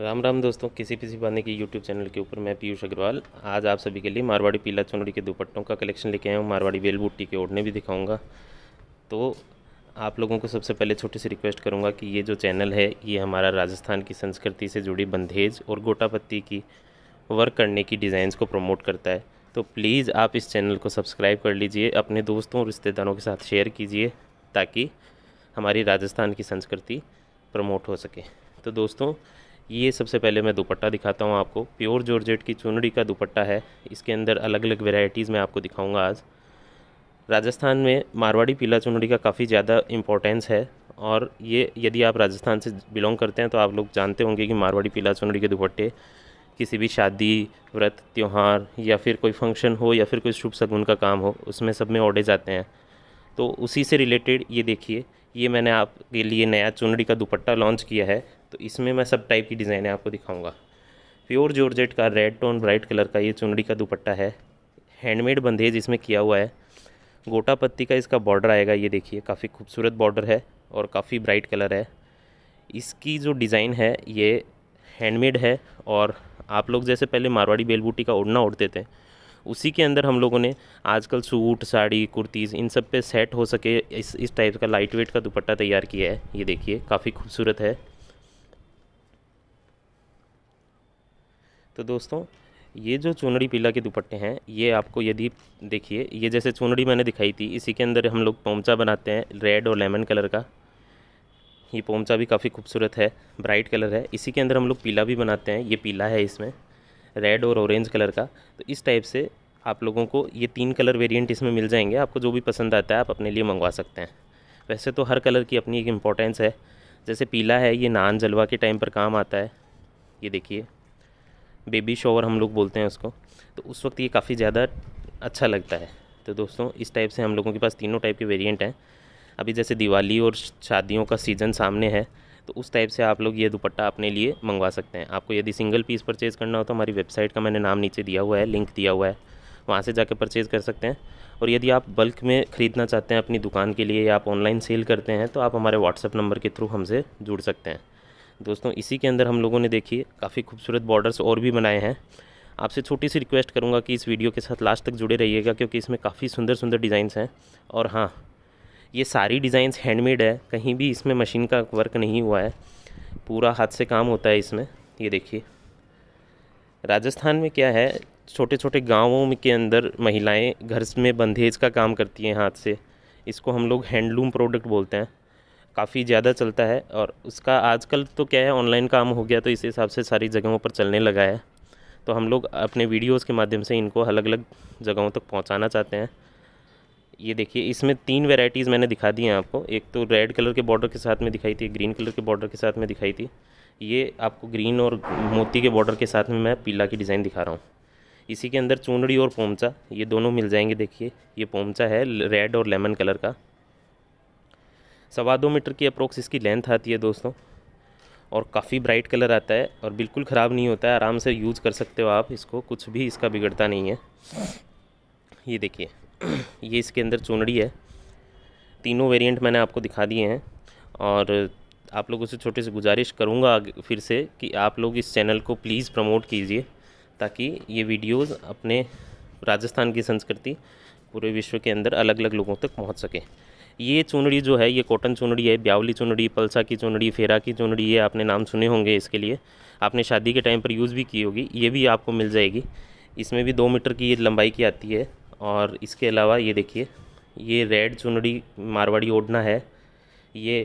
राम राम दोस्तों किसी किसी बाने की यूट्यूब चैनल के ऊपर मैं पीयूष अग्रवाल आज आप सभी के लिए मारवाड़ी पीला चुनरी के दुपट्टों का कलेक्शन लेके आया हूँ मारवाड़ी बेल बूटी के ओढ़ने भी दिखाऊंगा तो आप लोगों को सबसे पहले छोटी सी रिक्वेस्ट करूँगा कि ये जो चैनल है ये हमारा राजस्थान की संस्कृति से जुड़ी बंधेज और गोटापत्ती की वर्क करने की डिज़ाइंस को प्रमोट करता है तो प्लीज़ आप इस चैनल को सब्सक्राइब कर लीजिए अपने दोस्तों और रिश्तेदारों के साथ शेयर कीजिए ताकि हमारी राजस्थान की संस्कृति प्रमोट हो सके तो दोस्तों ये सबसे पहले मैं दुपट्टा दिखाता हूँ आपको प्योर जॉर्जेट की चुनरी का दुपट्टा है इसके अंदर अलग अलग वेराइटीज़ मैं आपको दिखाऊँगा आज राजस्थान में मारवाड़ी पीला चुनरी का काफ़ी ज़्यादा इंपॉर्टेंस है और ये यदि आप राजस्थान से बिलोंग करते हैं तो आप लोग जानते होंगे कि मारवाड़ी पीला चुनरी के दुपट्टे किसी भी शादी व्रत त्यौहार या फिर कोई फंक्शन हो या फिर कोई शुभ सगुन का काम हो उसमें सब में ओढ़े जाते हैं तो उसी से रिलेटेड ये देखिए ये मैंने आपके लिए नया चुनरी का दुपट्टा लॉन्च किया है तो इसमें मैं सब टाइप की डिज़ाइनें आपको दिखाऊंगा प्योर जॉर्जेट का रेड टोन ब्राइट कलर का ये चुनड़ी का दुपट्टा है हैंडमेड बंदेज इसमें किया हुआ है गोटा पत्ती का इसका बॉर्डर आएगा ये देखिए काफ़ी खूबसूरत बॉर्डर है और काफ़ी ब्राइट कलर है इसकी जो डिज़ाइन है ये हैंडमेड है और आप लोग जैसे पहले मारवाड़ी बेलबूटी का ओढ़ना ओढ़ते थे उसी के अंदर हम लोगों ने आजकल सूट साड़ी कुर्तीज़ इन सब पे सेट हो सके इस इस टाइप का लाइट वेट का दुपट्टा तैयार किया है ये देखिए काफ़ी खूबसूरत है तो दोस्तों ये जो चूनड़ी पीला के दुपट्टे हैं ये आपको यदि देखिए ये जैसे चूनड़ी मैंने दिखाई थी इसी के अंदर हम लोग पोमचा बनाते हैं रेड और लेमन कलर का ये पोमचा भी काफ़ी खूबसूरत है ब्राइट कलर है इसी के अंदर हम लोग पीला भी बनाते हैं ये पीला है इसमें रेड और ऑरेंज कलर का तो इस टाइप से आप लोगों को ये तीन कलर वेरियंट इसमें मिल जाएंगे आपको जो भी पसंद आता है आप अपने लिए मंगवा सकते हैं वैसे तो हर कलर की अपनी एक इम्पॉर्टेंस है जैसे पीला है ये नान जलवा के टाइम पर काम आता है ये देखिए बेबी शॉवर हम लोग बोलते हैं उसको तो उस वक्त ये काफ़ी ज़्यादा अच्छा लगता है तो दोस्तों इस टाइप से हम लोगों के पास तीनों टाइप के वेरिएंट हैं अभी जैसे दिवाली और शादियों का सीज़न सामने है तो उस टाइप से आप लोग ये दुपट्टा अपने लिए मंगवा सकते हैं आपको यदि सिंगल पीस परचेज़ करना हो तो हमारी वेबसाइट का मैंने नाम नीचे दिया हुआ है लिंक दिया हुआ है वहाँ से जाके परचेज़ कर सकते हैं और यदि आप बल्क में ख़रीदना चाहते हैं अपनी दुकान के लिए या आप ऑनलाइन सेल करते हैं तो आप हमारे व्हाट्सअप नंबर के थ्रू हमसे जुड़ सकते हैं दोस्तों इसी के अंदर हम लोगों ने देखिए काफ़ी खूबसूरत बॉर्डर्स और भी बनाए हैं आपसे छोटी सी रिक्वेस्ट करूँगा कि इस वीडियो के साथ लास्ट तक जुड़े रहिएगा क्योंकि इसमें काफ़ी सुंदर सुंदर डिज़ाइंस हैं और हाँ ये सारी डिज़ाइंस हैंडमेड है कहीं भी इसमें मशीन का वर्क नहीं हुआ है पूरा हाथ से काम होता है इसमें ये देखिए राजस्थान में क्या है छोटे छोटे गाँवों के अंदर महिलाएं घर में बंधेज का काम करती हैं हाथ से इसको हम लोग हैंडलूम प्रोडक्ट बोलते हैं काफ़ी ज़्यादा चलता है और उसका आजकल तो क्या है ऑनलाइन काम हो गया तो इस हिसाब से सारी जगहों पर चलने लगा है तो हम लोग अपने वीडियोस के माध्यम से इनको अलग अलग जगहों तक पहुंचाना चाहते हैं ये देखिए इसमें तीन वेराइटीज़ मैंने दिखा दी हैं आपको एक तो रेड कलर के बॉर्डर के साथ में दिखाई थी ग्रीन कलर के बॉर्डर के साथ में दिखाई थी ये आपको ग्रीन और मोती के बॉर्डर के साथ में मैं पीला की डिज़ाइन दिखा रहा हूँ इसी के अंदर चूनड़ी और पोमचा ये दोनों मिल जाएंगे देखिए ये पोमचा है रेड और लेमन कलर का सवा दो मीटर की अप्रोक्स इसकी लेंथ आती है दोस्तों और काफ़ी ब्राइट कलर आता है और बिल्कुल ख़राब नहीं होता है आराम से यूज़ कर सकते हो आप इसको कुछ भी इसका बिगड़ता नहीं है ये देखिए ये इसके अंदर चुनड़ी है तीनों वेरिएंट मैंने आपको दिखा दिए हैं और आप लोगों से छोटे से गुजारिश करूँगा फिर से कि आप लोग इस चैनल को प्लीज़ प्रमोट कीजिए ताकि ये वीडियोज़ अपने राजस्थान की संस्कृति पूरे विश्व के अंदर अलग अलग लोगों तक पहुँच सकें ये चुनड़ी जो है ये कॉटन चुनड़ी है ब्यावली चुनड़ी पलसा की चुनड़ी फेरा की चुनड़ी ये आपने नाम सुने होंगे इसके लिए आपने शादी के टाइम पर यूज़ भी की होगी ये भी आपको मिल जाएगी इसमें भी दो मीटर की ये लंबाई की आती है और इसके अलावा ये देखिए ये रेड चुनड़ी मारवाड़ी ओढ़ना है ये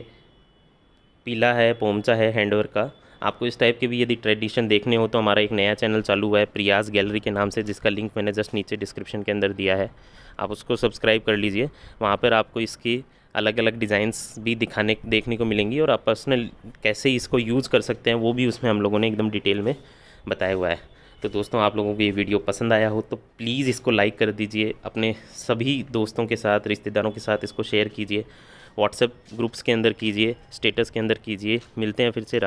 पीला है पोमचा है हैंडवर का आपको इस टाइप के भी यदि ट्रेडिशन देखने हो तो हमारा एक नया चैनल चालू हुआ है प्रियाज गैलरी के नाम से जिसका लिंक मैंने जस्ट नीचे डिस्क्रिप्शन के अंदर दिया है आप उसको सब्सक्राइब कर लीजिए वहाँ पर आपको इसकी अलग अलग डिज़ाइंस भी दिखाने देखने को मिलेंगी और आप पर्सनल कैसे इसको यूज़ कर सकते हैं वो भी उसमें हम लोगों ने एकदम डिटेल में बताया हुआ है तो दोस्तों आप लोगों को ये वीडियो पसंद आया हो तो प्लीज़ इसको लाइक कर दीजिए अपने सभी दोस्तों के साथ रिश्तेदारों के साथ इसको शेयर कीजिए व्हाट्सएप ग्रुप्स के अंदर कीजिए स्टेटस के अंदर कीजिए मिलते हैं फिर से